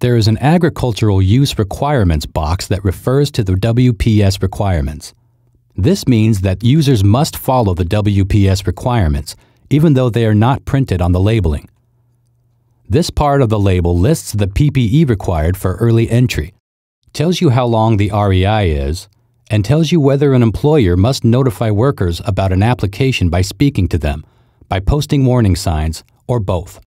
there is an agricultural use requirements box that refers to the WPS requirements. This means that users must follow the WPS requirements, even though they are not printed on the labeling. This part of the label lists the PPE required for early entry, tells you how long the REI is, and tells you whether an employer must notify workers about an application by speaking to them, by posting warning signs, or both.